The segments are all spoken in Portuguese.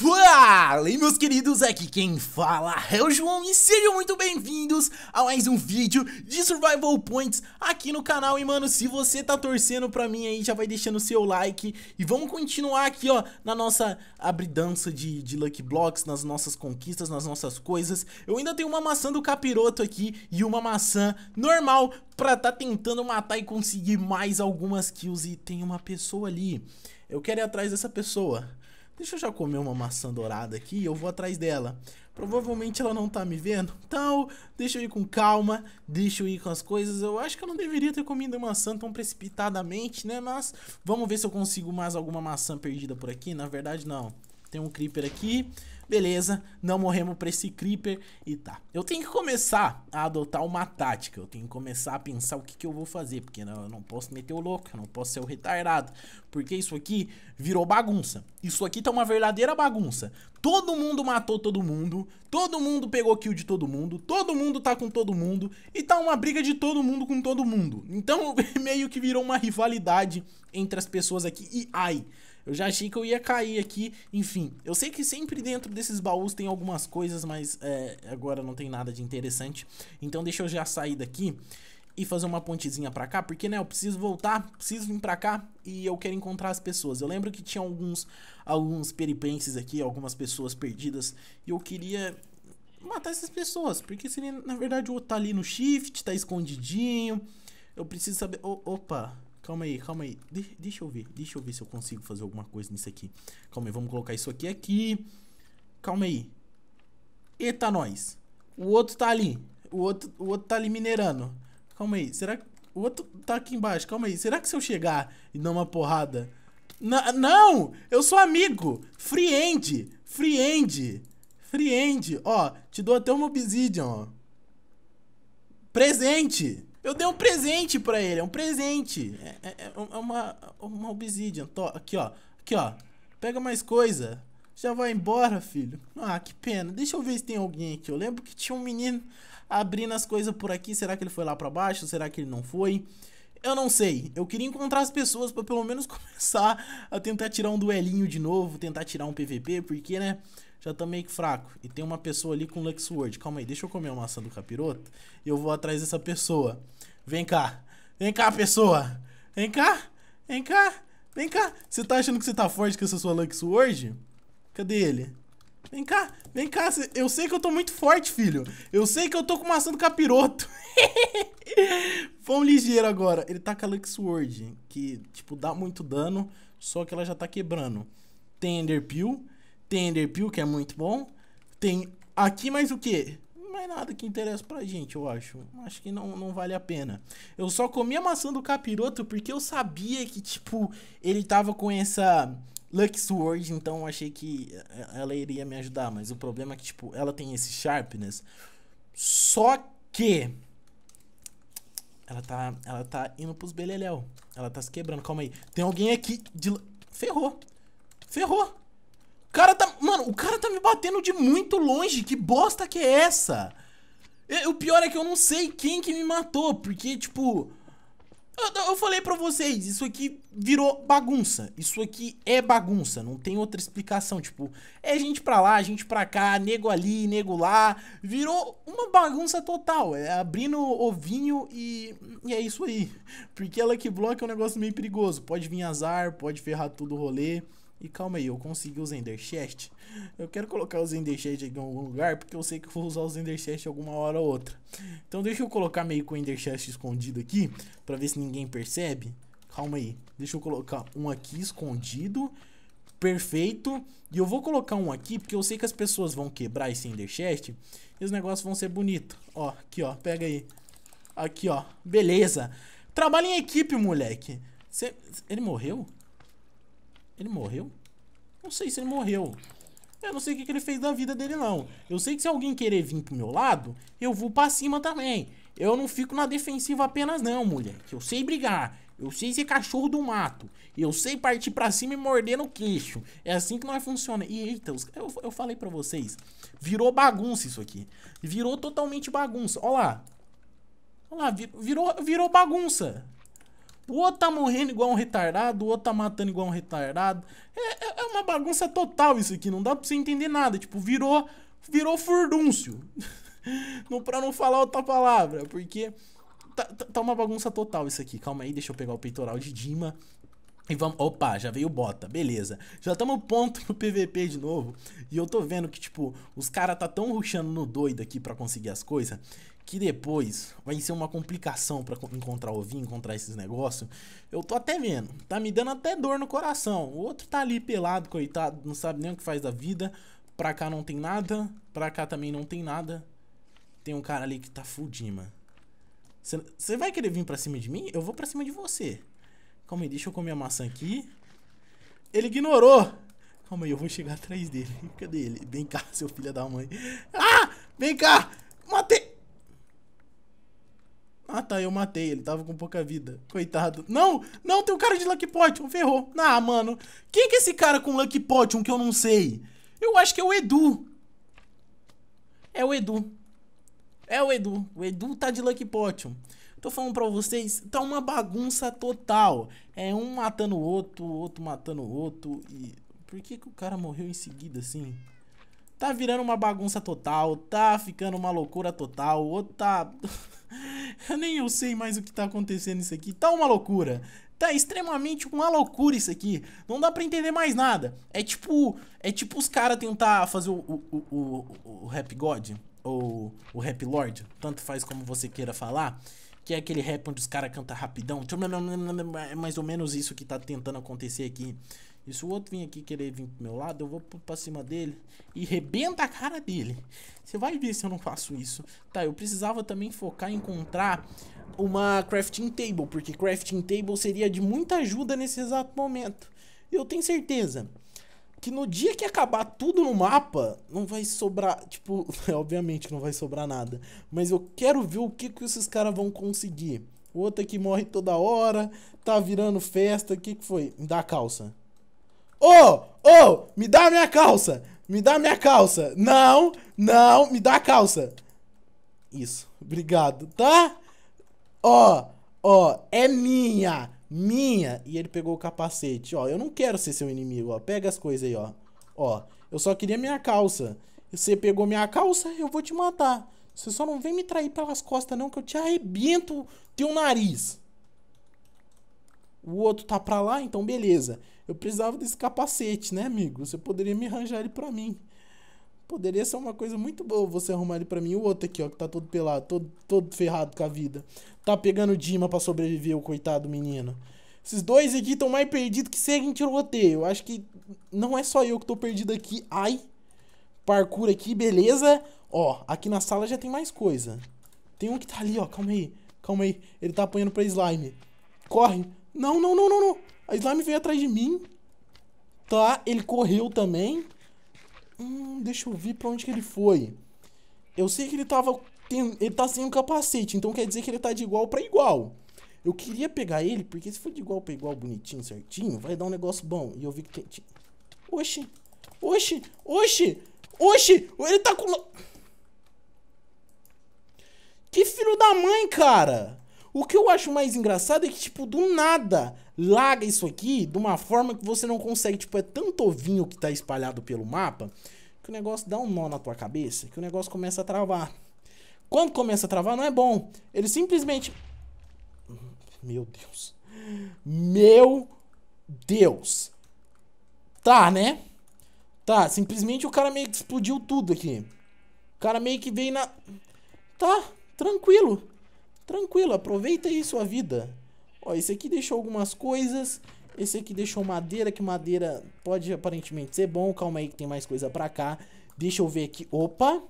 Fala, meus queridos, aqui quem fala é o João e sejam muito bem-vindos a mais um vídeo de Survival Points aqui no canal E mano, se você tá torcendo pra mim aí, já vai deixando o seu like E vamos continuar aqui, ó, na nossa abridança de, de Lucky Blocks, nas nossas conquistas, nas nossas coisas Eu ainda tenho uma maçã do capiroto aqui e uma maçã normal pra tá tentando matar e conseguir mais algumas kills E tem uma pessoa ali, eu quero ir atrás dessa pessoa Deixa eu já comer uma maçã dourada aqui e eu vou atrás dela. Provavelmente ela não tá me vendo. Então, deixa eu ir com calma, deixa eu ir com as coisas. Eu acho que eu não deveria ter comido maçã tão precipitadamente, né? Mas vamos ver se eu consigo mais alguma maçã perdida por aqui. Na verdade, não. Tem um creeper aqui. Beleza, não morremos pra esse Creeper e tá. Eu tenho que começar a adotar uma tática, eu tenho que começar a pensar o que, que eu vou fazer, porque não, eu não posso meter o louco, eu não posso ser o retardado, porque isso aqui virou bagunça. Isso aqui tá uma verdadeira bagunça. Todo mundo matou todo mundo, todo mundo pegou kill de todo mundo, todo mundo tá com todo mundo e tá uma briga de todo mundo com todo mundo. Então meio que virou uma rivalidade entre as pessoas aqui e ai... Eu já achei que eu ia cair aqui. Enfim, eu sei que sempre dentro desses baús tem algumas coisas, mas é, agora não tem nada de interessante. Então deixa eu já sair daqui e fazer uma pontezinha pra cá, porque, né, eu preciso voltar, preciso vir pra cá e eu quero encontrar as pessoas. Eu lembro que tinha alguns, alguns peripenses aqui, algumas pessoas perdidas, e eu queria matar essas pessoas, porque seria, na verdade, o outro tá ali no shift, tá escondidinho, eu preciso saber... O, opa... Calma aí, calma aí. De deixa eu ver. Deixa eu ver se eu consigo fazer alguma coisa nisso aqui. Calma aí, vamos colocar isso aqui aqui. Calma aí. Eita, nós. O outro tá ali. O outro, o outro tá ali minerando. Calma aí, será que... O outro tá aqui embaixo. Calma aí, será que se eu chegar e dar uma porrada... N não! Eu sou amigo! Free end! Free end! Free end! Ó, te dou até uma obsidian, ó. Presente! Eu dei um presente pra ele, é um presente. É, é, é, é uma, uma obsidian. aqui, ó. Aqui, ó. Pega mais coisa. Já vai embora, filho. Ah, que pena. Deixa eu ver se tem alguém aqui. Eu lembro que tinha um menino abrindo as coisas por aqui. Será que ele foi lá pra baixo? Será que ele não foi? Eu não sei. Eu queria encontrar as pessoas pra pelo menos começar a tentar tirar um duelinho de novo. Tentar tirar um PVP, porque, né? já tá meio que fraco. E tem uma pessoa ali com Lux Word. Calma aí, deixa eu comer a maçã do capiroto. E eu vou atrás dessa pessoa. Vem cá. Vem cá, pessoa. Vem cá. Vem cá. Vem cá. Você tá achando que você tá forte com essa sua Lux Word? Cadê ele? Vem cá, vem cá, eu sei que eu tô muito forte, filho. Eu sei que eu tô com maçã do capiroto. Vamos ligeiro agora. Ele tá com a Lux Word, que, tipo, dá muito dano, só que ela já tá quebrando. Tem Enderpeel. Tem Enderpeel, que é muito bom. Tem aqui mais o que? Mais nada que interessa pra gente, eu acho. Acho que não, não vale a pena. Eu só comi a maçã do capiroto porque eu sabia que, tipo, ele tava com essa Lux Sword, então eu achei que eh, eh, ela iria me ajudar. Mas o problema é que, tipo, ela tem esse Sharpness. Só que ela tá, ela tá indo pros beleléu. Ela tá se quebrando. Calma aí. Tem alguém aqui de... Ferrou. Ferrou cara tá. Mano, o cara tá me batendo de muito longe. Que bosta que é essa? Eu, o pior é que eu não sei quem que me matou, porque, tipo. Eu, eu falei pra vocês, isso aqui virou bagunça. Isso aqui é bagunça, não tem outra explicação. Tipo, é gente pra lá, gente pra cá, nego ali, nego lá. Virou uma bagunça total. É abrindo ovinho e, e é isso aí. Porque ela que bloca é um negócio meio perigoso. Pode vir azar, pode ferrar tudo o rolê. E calma aí, eu consegui o Zender Chest. Eu quero colocar o Zender Chest em algum lugar, porque eu sei que vou usar o Zender Chest alguma hora ou outra. Então deixa eu colocar meio com o Ender Chest escondido aqui, pra ver se ninguém percebe. Calma aí, deixa eu colocar um aqui escondido. Perfeito. E eu vou colocar um aqui, porque eu sei que as pessoas vão quebrar esse Ender Chest. E os negócios vão ser bonitos. Ó, aqui ó, pega aí. Aqui ó, beleza. Trabalha em equipe, moleque. Cê... Ele morreu? Ele morreu? Não sei se ele morreu. Eu não sei o que, que, ele fez da vida dele, não. Eu sei que se alguém querer vir pro meu lado, eu vou pra cima também. Eu não fico na defensiva apenas, não, mulher. Eu sei brigar. Eu sei ser cachorro do mato. Eu sei partir pra cima e morder no queixo. É assim que nós funciona. E eita, eu, eu falei pra vocês. Virou bagunça isso aqui. Virou totalmente bagunça. Olha lá. Olha lá, virou, virou bagunça. O outro tá morrendo igual um retardado, o outro tá matando igual um retardado. É, é, é uma bagunça total isso aqui, não dá pra você entender nada. Tipo, virou, virou furdúncio. não, pra não falar outra palavra, porque tá, tá, tá uma bagunça total isso aqui. Calma aí, deixa eu pegar o peitoral de Dima. E vamos. Opa, já veio bota, beleza. Já estamos ponto no PVP de novo. E eu tô vendo que, tipo, os caras tá tão ruxando no doido aqui para conseguir as coisas que depois vai ser uma complicação para encontrar o ovinho, encontrar esses negócios. Eu tô até vendo, tá me dando até dor no coração. O outro tá ali pelado, coitado, não sabe nem o que faz da vida. Pra cá não tem nada, pra cá também não tem nada. Tem um cara ali que tá fudido, mano. Você vai querer vir pra cima de mim? Eu vou pra cima de você. Calma aí, deixa eu comer a maçã aqui. Ele ignorou. Calma aí, eu vou chegar atrás dele. Cadê ele? Vem cá, seu filho da mãe. Ah! Vem cá! Matei! matar, eu matei. Ele tava com pouca vida. Coitado. Não, não, tem um cara de Lucky Potion, ferrou. Ah, mano. Quem que é esse cara com Lucky Potion que eu não sei? Eu acho que é o Edu. É o Edu. É o Edu. O Edu tá de Lucky Potion. Tô falando pra vocês, tá uma bagunça total. É um matando o outro, outro matando o outro. E por que que o cara morreu em seguida assim? Tá virando uma bagunça total, tá ficando uma loucura total, outro tá... nem eu sei mais o que tá acontecendo isso aqui. Tá uma loucura. Tá extremamente uma loucura isso aqui. Não dá para entender mais nada. É tipo, é tipo os caras tentar fazer o, o, o, o, Rap God ou o Rap Lord, tanto faz como você queira falar, que é aquele rap onde os caras cantam rapidão. É mais ou menos isso que tá tentando acontecer aqui. E se o outro vir aqui querer vir pro meu lado, eu vou pra cima dele e rebenta a cara dele. Você vai ver se eu não faço isso. Tá, eu precisava também focar em encontrar uma crafting table, porque crafting table seria de muita ajuda nesse exato momento. E eu tenho certeza que no dia que acabar tudo no mapa, não vai sobrar, tipo, obviamente não vai sobrar nada, mas eu quero ver o que que esses caras vão conseguir. O outro aqui morre toda hora, tá virando festa, o que que foi? Me dá a calça. Ô, oh, ô, oh, me dá a minha calça. Me dá a minha calça. Não, não, me dá a calça. Isso, obrigado, tá? Ó, ó, é minha, minha. E ele pegou o capacete, ó. Eu não quero ser seu inimigo, ó. Pega as coisas aí, ó. Ó, eu só queria minha calça. Você pegou minha calça, eu vou te matar. Você só não vem me trair pelas costas, não, que eu te arrebento teu nariz o outro tá pra lá, então beleza. Eu precisava desse capacete, né, amigo? Você poderia me arranjar ele pra mim. Poderia ser uma coisa muito boa você arrumar ele pra mim. O outro aqui, ó, que tá todo pelado, todo, todo ferrado com a vida. Tá pegando Dima para sobreviver, o coitado menino. Esses dois aqui estão mais perdidos que seguem tiroteio. Eu acho que não é só eu que tô perdido aqui. Ai, parkour aqui, beleza. Ó, aqui na sala já tem mais coisa. Tem um que tá ali, ó, calma aí, calma aí. Ele tá apanhando pra slime. Corre, não, não, não, não, não. A slime veio atrás de mim. Tá, ele correu também. Hum, deixa eu ver pra onde que ele foi. Eu sei que ele tava... Tem, ele tá sem o um capacete, então quer dizer que ele tá de igual pra igual. Eu queria pegar ele, porque se for de igual pra igual, bonitinho, certinho, vai dar um negócio bom. E eu vi que tem... Oxi, oxi, oxi, oxi, ele tá com... Que filho da mãe, cara! O que eu acho mais engraçado é que, tipo, do nada, larga isso aqui de uma forma que você não consegue. Tipo, é tanto ovinho que tá espalhado pelo mapa que o negócio dá um nó na tua cabeça, que o negócio começa a travar. Quando começa a travar, não é bom. Ele simplesmente. Meu Deus. Meu Deus. Tá, né? Tá, simplesmente o cara meio que explodiu tudo aqui. O cara meio que veio na. Tá, tranquilo tranquilo, aproveita aí sua vida. Ó, esse aqui deixou algumas coisas. Esse aqui deixou madeira, que madeira pode aparentemente ser bom. Calma aí que tem mais coisa pra cá. Deixa eu ver aqui. Opa!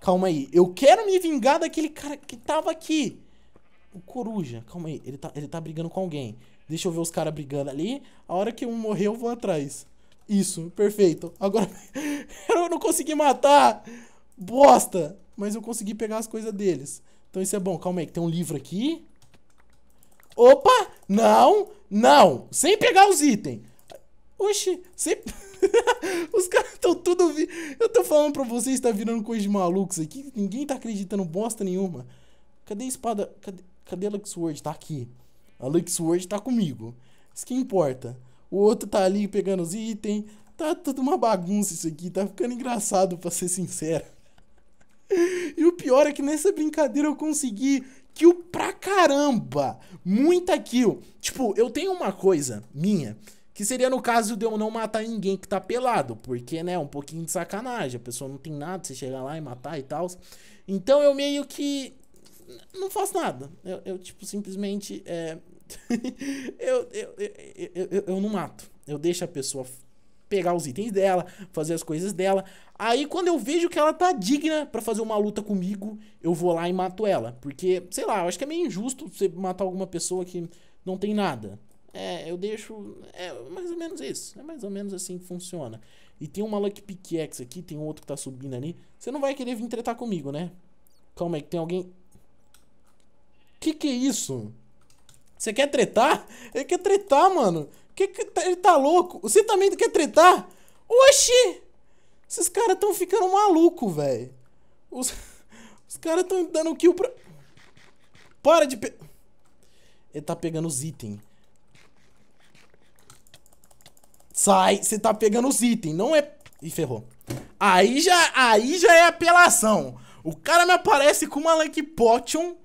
Calma aí. Eu quero me vingar daquele cara que tava aqui. O coruja. Calma aí. Ele tá, ele tá brigando com alguém. Deixa eu ver os caras brigando ali. A hora que um morrer, eu vou atrás. Isso, perfeito. Agora eu não consegui matar. Bosta! Mas eu consegui pegar as coisas deles. Então isso é bom. Calma aí, que tem um livro aqui. Opa! Não! Não! Sem pegar os itens. Oxi, sem... os caras estão tudo... Vi... Eu tô falando pra vocês, tá virando coisa de malucos aqui. Ninguém tá acreditando bosta nenhuma. Cadê a espada? Cadê, cadê a word Tá aqui. A word tá comigo. Isso que importa. O outro tá ali pegando os itens. Tá tudo uma bagunça isso aqui. Tá ficando engraçado, pra ser sincero. E o pior é que nessa brincadeira eu consegui kill pra caramba. Muita kill. Tipo, eu tenho uma coisa minha. Que seria no caso de eu não matar ninguém que tá pelado. Porque, né, é um pouquinho de sacanagem. A pessoa não tem nada, você chegar lá e matar e tal. Então eu meio que. Não faço nada. Eu, eu tipo, simplesmente. É... eu, eu, eu, eu, eu não mato. Eu deixo a pessoa pegar os itens dela, fazer as coisas dela. Aí quando eu vejo que ela tá digna para fazer uma luta comigo, eu vou lá e mato ela. Porque, sei lá, eu acho que é meio injusto você matar alguma pessoa que não tem nada. É, eu deixo. É mais ou menos isso. É mais ou menos assim que funciona. E tem uma Lucky Pickaxe aqui, tem um outro que tá subindo ali. Você não vai querer vir tretar comigo, né? Calma aí, que tem alguém. Que que é isso? Você quer tretar? Ele quer tretar, mano. Que que... Tá, ele tá louco. Você também quer tretar? Oxi! Esses caras tão ficando maluco, velho. Os, os caras tão dando kill pra... Para de... Pe... Ele tá pegando os itens. Sai, você tá pegando os itens, não é... Ih, ferrou. Aí já, aí já é apelação. O cara me aparece com uma Lucky Potion.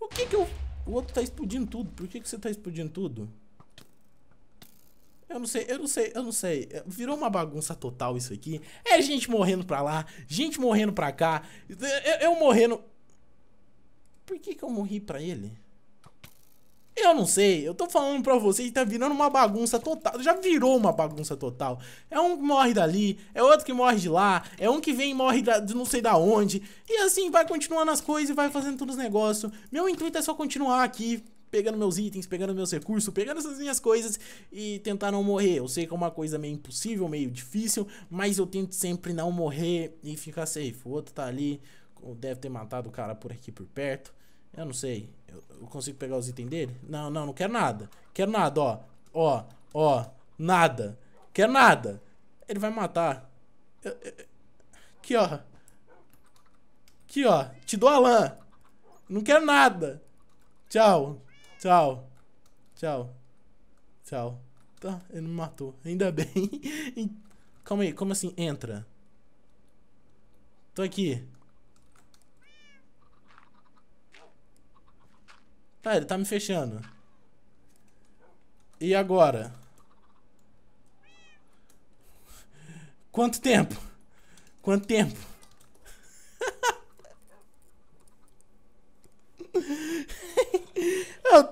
O que que eu... O outro tá explodindo tudo. Por que que você tá explodindo tudo? Eu não sei, eu não sei, eu não sei. É, virou uma bagunça total isso aqui. É gente morrendo pra lá, gente morrendo pra cá. Eu, é, é, eu morrendo. Por que, que eu morri pra ele? Eu não sei, eu tô falando pra vocês, tá virando uma bagunça total. Já virou uma bagunça total. É um que morre dali, é outro que morre de lá, é um que vem e morre de não sei da onde. E assim vai continuando as coisas e vai fazendo todos os negócios. Meu intuito é só continuar aqui, pegando meus itens, pegando meus recursos, pegando essas minhas coisas e tentar não morrer. Eu sei que é uma coisa meio impossível, meio difícil, mas eu tento sempre não morrer e ficar safe. O outro tá ali, deve ter matado o cara por aqui por perto. Eu não sei. Eu, eu consigo pegar os itens dele? Não, não, não quero nada. Quero nada, ó. Ó, ó, nada. Quero nada. Ele vai matar. Eu, eu, aqui, ó. Aqui, ó. Te dou a lã. Não quero nada. Tchau. Tchau. Tchau. Tchau. Tá, ele me matou. Ainda bem. Calma aí, como assim? Entra. Tô aqui. Tá, ele tá me fechando. E agora? Quanto tempo? Quanto tempo?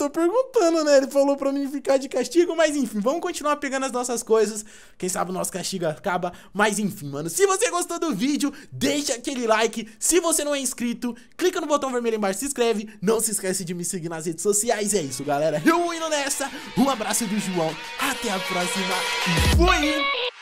tô perguntando, né? Ele falou pra mim ficar de castigo, mas enfim, vamos continuar pegando as nossas coisas. Quem sabe o nosso castigo acaba, mas enfim, mano. Se você gostou do vídeo, deixa aquele like. Se você não é inscrito, clica no botão vermelho embaixo, se inscreve. Não se esquece de me seguir nas redes sociais. É isso, galera. Eu indo nessa. Um abraço do João. Até a próxima. Fui!